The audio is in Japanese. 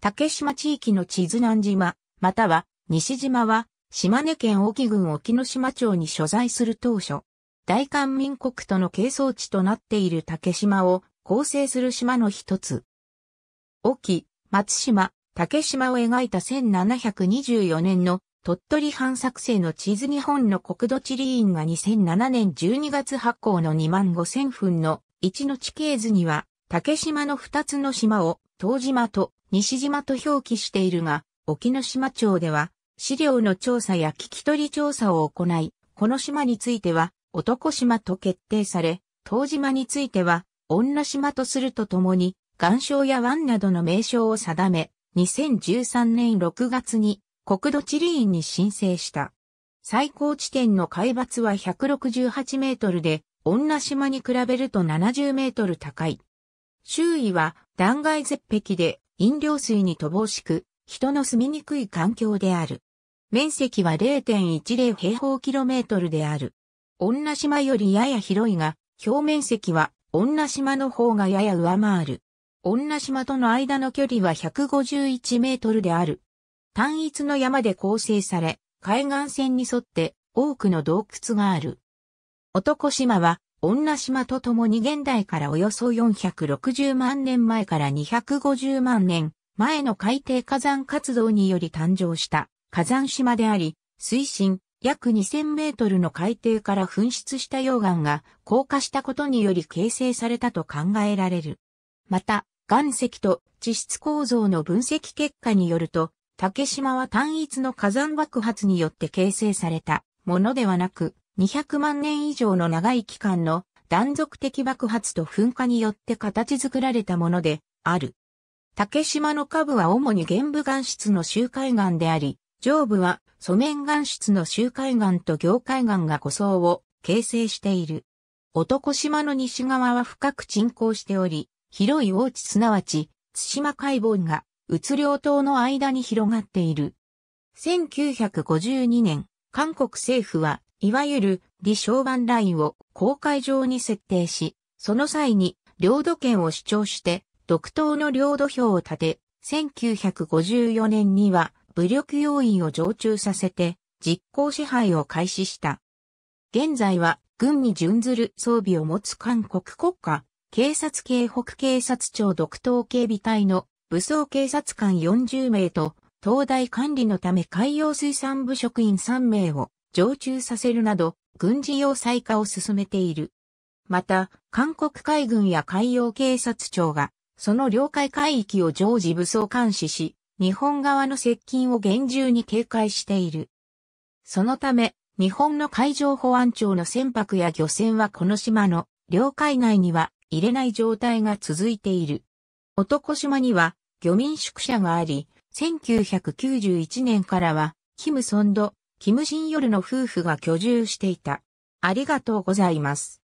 竹島地域の地図南島、または西島は、島根県沖郡沖ノ島町に所在する当初、大韓民国との係争地となっている竹島を構成する島の一つ。沖、松島、竹島を描いた1724年の鳥取藩作成の地図日本の国土地理院が2007年12月発行の2万5000分の1の地形図には、竹島の2つの島を、東島と西島と表記しているが、沖ノ島町では、資料の調査や聞き取り調査を行い、この島については、男島と決定され、東島については、女島とするとともに、岩礁や湾などの名称を定め、2013年6月に国土地理院に申請した。最高地点の海抜は168メートルで、女島に比べると70メートル高い。周囲は断崖絶壁で飲料水に乏しく、人の住みにくい環境である。面積は0.10平方キロメートルである。女島よりやや広いが、表面積は女島の方がやや上回る。女島との間の距離は151メートルである。単一の山で構成され、海岸線に沿って多くの洞窟がある。男島は女島とともに現代からおよそ460万年前から250万年前の海底火山活動により誕生した火山島であり、水深約2000メートルの海底から噴出した溶岩が硬化したことにより形成されたと考えられる。また、岩石と地質構造の分析結果によると、竹島は単一の火山爆発によって形成されたものではなく、200万年以上の長い期間の断続的爆発と噴火によって形作られたものである。竹島の下部は主に玄武岩質の周海岸であり、上部は素面岩質の周海岸と凝海岩が湖層を形成している。男島の西側は深く沈降しており、広い大地すなわち、津島海盆が、うつ島の間に広がっている。1952年、韓国政府は、いわゆる李承晩ラインを公海上に設定し、その際に領土権を主張して独島の領土票を立て、1954年には武力要員を常駐させて実行支配を開始した。現在は軍に準ずる装備を持つ韓国国家、警察警北警察庁独島警備隊の武装警察官40名と、東大管理のため海洋水産部職員3名を常駐させるなど、軍事要塞化を進めている。また、韓国海軍や海洋警察庁が、その領海海域を常時武装監視し、日本側の接近を厳重に警戒している。そのため、日本の海上保安庁の船舶や漁船はこの島の領海内には入れない状態が続いている。男島には漁民宿舎があり、1991年からは、キムソンド、キム・ジンヨルの夫婦が居住していた。ありがとうございます。